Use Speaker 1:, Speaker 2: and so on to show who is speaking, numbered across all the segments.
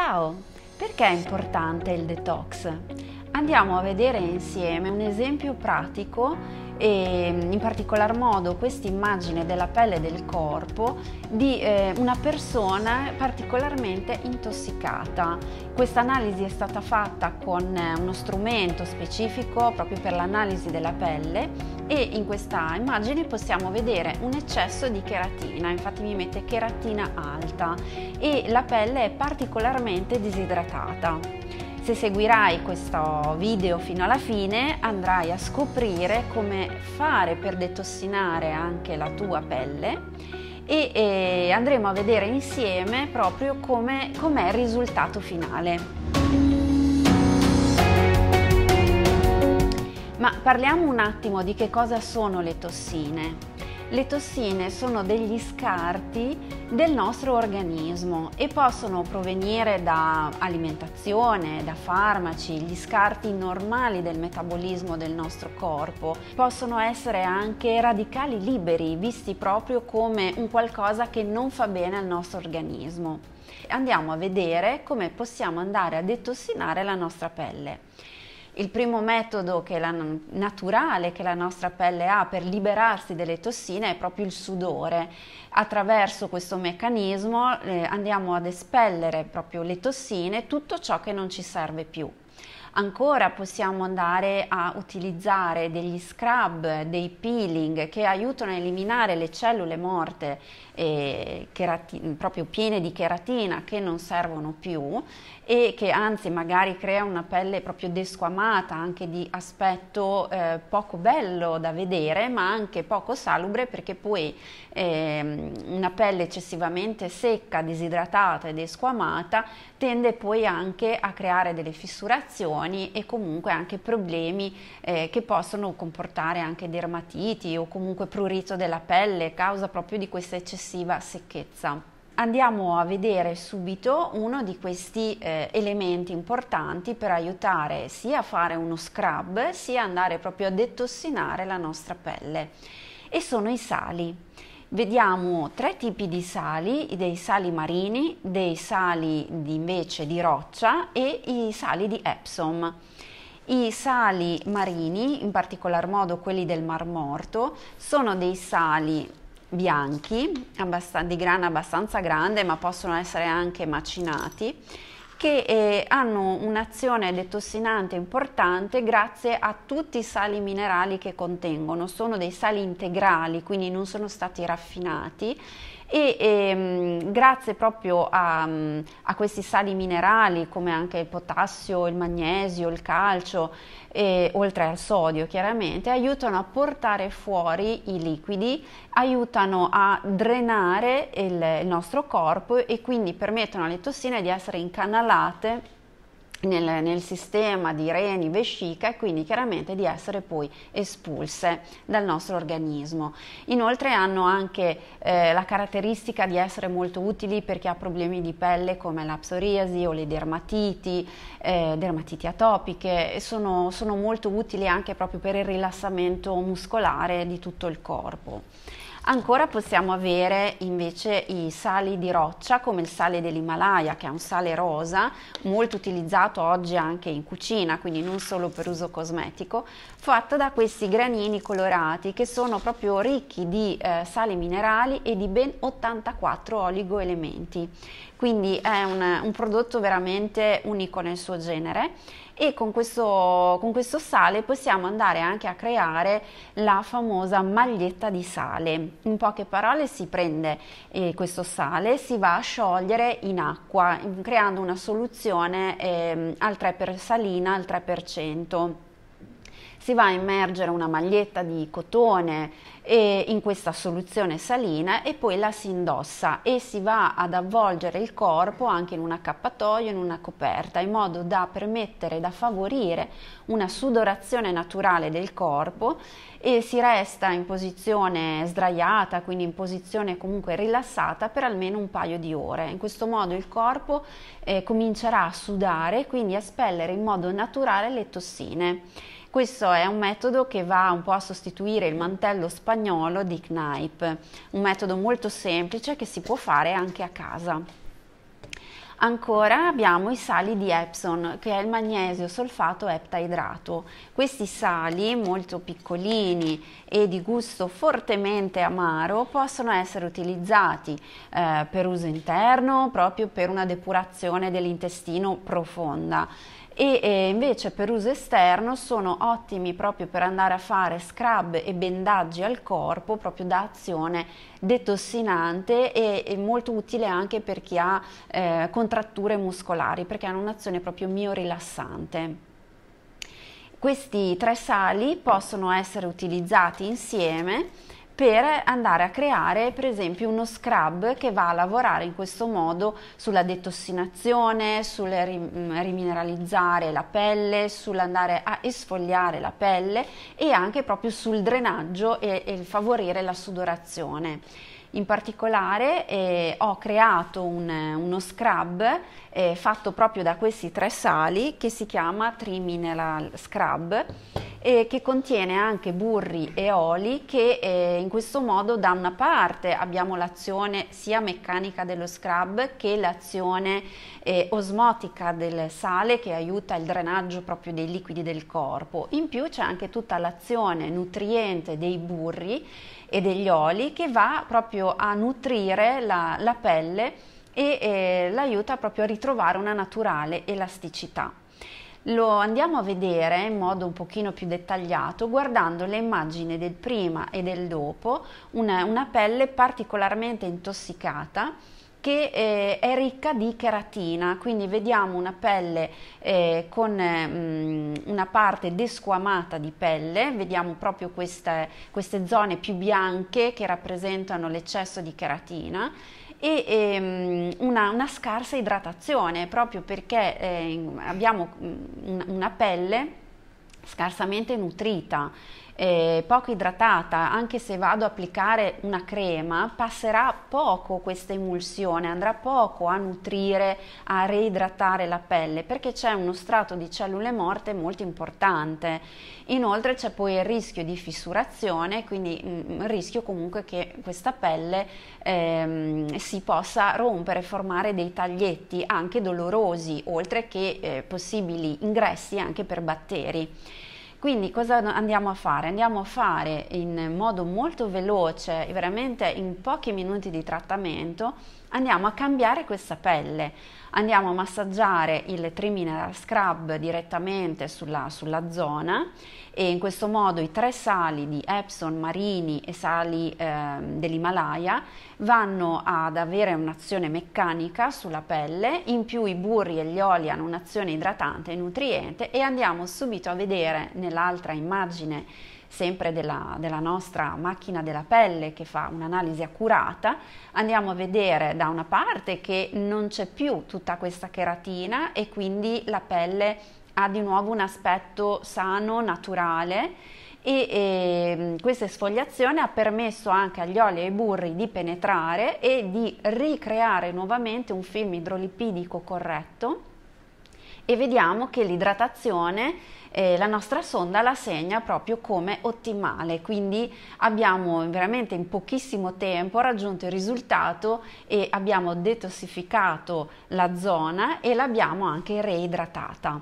Speaker 1: Ciao! Perché è importante il detox? Andiamo a vedere insieme un esempio pratico e mm, in particolar modo questa immagine della pelle del corpo di eh, una persona particolarmente intossicata. Questa analisi è stata fatta con eh, uno strumento specifico proprio per l'analisi della pelle e in questa immagine possiamo vedere un eccesso di cheratina, infatti mi mette cheratina alta e la pelle è particolarmente disidratata. Se seguirai questo video fino alla fine andrai a scoprire come fare per detossinare anche la tua pelle e, e andremo a vedere insieme proprio come, com'è il risultato finale. Ma parliamo un attimo di che cosa sono le tossine. Le tossine sono degli scarti del nostro organismo e possono provenire da alimentazione, da farmaci, gli scarti normali del metabolismo del nostro corpo. Possono essere anche radicali liberi, visti proprio come un qualcosa che non fa bene al nostro organismo. Andiamo a vedere come possiamo andare a detossinare la nostra pelle. Il primo metodo che la, naturale che la nostra pelle ha per liberarsi delle tossine è proprio il sudore. Attraverso questo meccanismo eh, andiamo ad espellere proprio le tossine, tutto ciò che non ci serve più. Ancora possiamo andare a utilizzare degli scrub, dei peeling che aiutano a eliminare le cellule morte, eh, proprio piene di cheratina, che non servono più e che anzi magari crea una pelle proprio desquamata, anche di aspetto eh, poco bello da vedere, ma anche poco salubre perché poi eh, una pelle eccessivamente secca, disidratata e desquamata tende poi anche a creare delle fissurazioni e comunque anche problemi eh, che possono comportare anche dermatiti o comunque prurito della pelle, causa proprio di questa eccessiva secchezza andiamo a vedere subito uno di questi eh, elementi importanti per aiutare sia a fare uno scrub sia andare proprio a detossinare la nostra pelle e sono i sali. Vediamo tre tipi di sali, dei sali marini, dei sali di, invece di roccia e i sali di Epsom. I sali marini, in particolar modo quelli del Mar Morto, sono dei sali bianchi, di grana abbastanza grande, ma possono essere anche macinati, che eh, hanno un'azione detossinante importante grazie a tutti i sali minerali che contengono. Sono dei sali integrali, quindi non sono stati raffinati e ehm, grazie proprio a, a, questi sali minerali come anche il potassio, il magnesio, il calcio, e, oltre al sodio chiaramente, aiutano a portare fuori i liquidi, aiutano a drenare il, il nostro corpo e quindi permettono alle tossine di essere incanalate nel, nel, sistema di reni, vescica e quindi chiaramente di essere poi espulse dal nostro organismo. Inoltre hanno anche eh, la caratteristica di essere molto utili per chi ha problemi di pelle come la psoriasi o le dermatiti, eh, dermatiti atopiche e sono, sono molto utili anche proprio per il rilassamento muscolare di tutto il corpo. Ancora possiamo avere invece i sali di roccia come il sale dell'Himalaya che è un sale rosa molto utilizzato oggi anche in cucina quindi non solo per uso cosmetico fatto da questi granini colorati che sono proprio ricchi di eh, sali minerali e di ben 84 oligoelementi quindi è un, un prodotto veramente unico nel suo genere e con questo, con questo, sale possiamo andare anche a creare la famosa maglietta di sale. In poche parole si prende eh, questo sale, si va a sciogliere in acqua creando una soluzione eh, al 3 per salina al 3% si va a immergere una maglietta di cotone in questa soluzione salina e poi la si indossa e si va ad avvolgere il corpo anche in un accappatoio, in una coperta, in modo da permettere, da favorire una sudorazione naturale del corpo e si resta in posizione sdraiata, quindi in posizione comunque rilassata per almeno un paio di ore. In questo modo il corpo eh, comincerà a sudare, quindi a spellere in modo naturale le tossine. Questo è un metodo che va un po' a sostituire il mantello spagnolo di Knipe, un metodo molto semplice che si può fare anche a casa. Ancora abbiamo i sali di Epson, che è il magnesio solfato eptaidrato. Questi sali, molto piccolini e di gusto fortemente amaro, possono essere utilizzati eh, per uso interno, proprio per una depurazione dell'intestino profonda e eh, invece per uso esterno sono ottimi proprio per andare a fare scrub e bendaggi al corpo proprio da azione detossinante e, e molto utile anche per chi ha eh, contratture muscolari perché hanno un'azione proprio miorilassante. Questi tre sali possono essere utilizzati insieme per andare a creare per esempio uno scrub che va a lavorare in questo modo sulla detossinazione, sul mm, rimineralizzare la pelle, sull'andare a esfogliare la pelle e anche proprio sul drenaggio e, e favorire la sudorazione. In particolare eh, ho creato un, uno scrub eh, fatto proprio da questi tre sali che si chiama Tri Mineral Scrub eh, che contiene anche burri e oli che eh, in questo modo da una parte abbiamo l'azione sia meccanica dello scrub che l'azione eh, osmotica del sale che aiuta il drenaggio proprio dei liquidi del corpo. In più c'è anche tutta l'azione nutriente dei burri e degli oli che va proprio a nutrire la, la pelle e eh, l'aiuta proprio a ritrovare una naturale elasticità. Lo andiamo a vedere in modo un pochino più dettagliato guardando le immagini del prima e del dopo, una, una pelle particolarmente intossicata che eh, è ricca di cheratina, quindi vediamo una pelle eh, con mh, mm, una parte desquamata di pelle, vediamo proprio queste, queste zone più bianche che rappresentano l'eccesso di cheratina e ehm, una, una, scarsa idratazione, proprio perché eh, abbiamo mm, una pelle scarsamente nutrita eh, poco idratata, anche se vado ad applicare una crema, passerà poco questa emulsione, andrà poco a nutrire, a reidratare la pelle perché c'è uno strato di cellule morte molto importante. Inoltre c'è poi il rischio di fissurazione, quindi il mm, mm, rischio comunque che questa pelle ehm, si possa rompere, formare dei taglietti anche dolorosi, oltre che eh, possibili ingressi anche per batteri. Quindi cosa andiamo a fare? Andiamo a fare in modo molto veloce, veramente in pochi minuti di trattamento, andiamo a cambiare questa pelle, andiamo a massaggiare il Tree Mineral Scrub direttamente sulla, sulla, zona e in questo modo i tre sali di Epson, Marini e sali eh, dell'Himalaya vanno ad avere un'azione meccanica sulla pelle, in più i burri e gli oli hanno un'azione idratante e nutriente e andiamo subito a vedere nell'altra immagine sempre della, della nostra macchina della pelle che fa un'analisi accurata, andiamo a vedere da una parte che non c'è più tutta questa cheratina e quindi la pelle ha di nuovo un aspetto sano, naturale e, e, ehm, questa sfogliazione ha permesso anche agli oli e ai burri di penetrare e di ricreare nuovamente un film idrolipidico corretto e vediamo che l'idratazione eh, la nostra sonda la segna proprio come ottimale, quindi abbiamo veramente in pochissimo tempo raggiunto il risultato e abbiamo detossificato la zona e l'abbiamo anche reidratata.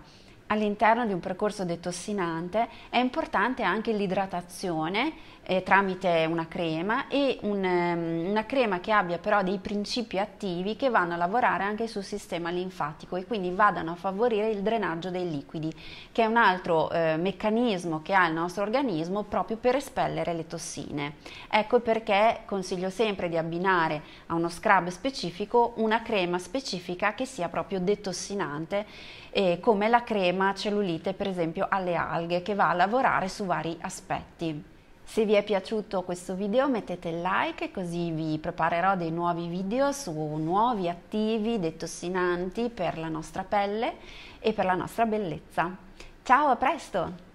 Speaker 1: All'interno di un percorso detossinante è importante anche l'idratazione eh, tramite una crema e un, ehm, una crema che abbia però dei principi attivi che vanno a lavorare anche sul sistema linfatico e quindi vadano a favorire il drenaggio dei liquidi, che è un altro eh, meccanismo che ha il nostro organismo proprio per espellere le tossine. Ecco perché consiglio sempre di abbinare a uno scrub specifico una crema specifica che sia proprio detossinante, eh, come la crema cellulite per esempio alle alghe che va a lavorare su vari aspetti. Se vi è piaciuto questo video mettete like così vi preparerò dei nuovi video su nuovi attivi detossinanti per la nostra pelle e per la nostra bellezza. Ciao, a presto!